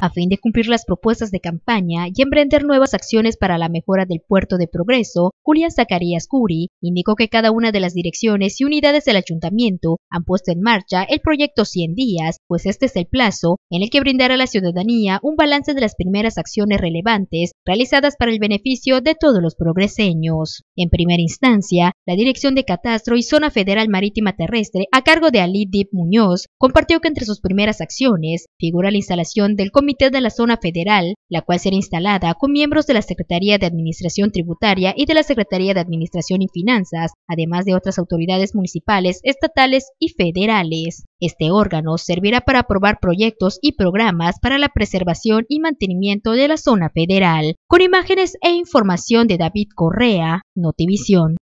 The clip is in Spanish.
a fin de cumplir las propuestas de campaña y emprender nuevas acciones para la mejora del puerto de progreso, Julián Zacarías Curi indicó que cada una de las direcciones y unidades del ayuntamiento han puesto en marcha el proyecto 100 días, pues este es el plazo en el que brindará a la ciudadanía un balance de las primeras acciones relevantes realizadas para el beneficio de todos los progreseños. En primera instancia, la Dirección de Catastro y Zona Federal Marítima Terrestre, a cargo de Ali Dip Muñoz, compartió que entre sus primeras acciones figura la instalación del Comité de la Zona Federal, la cual será instalada con miembros de la Secretaría de Administración Tributaria y de la Secretaría de Administración y Finanzas, además de otras autoridades municipales, estatales y federales. Este órgano servirá para aprobar proyectos y programas para la preservación y mantenimiento de la zona federal, con imágenes e información de David Correa, Notivisión.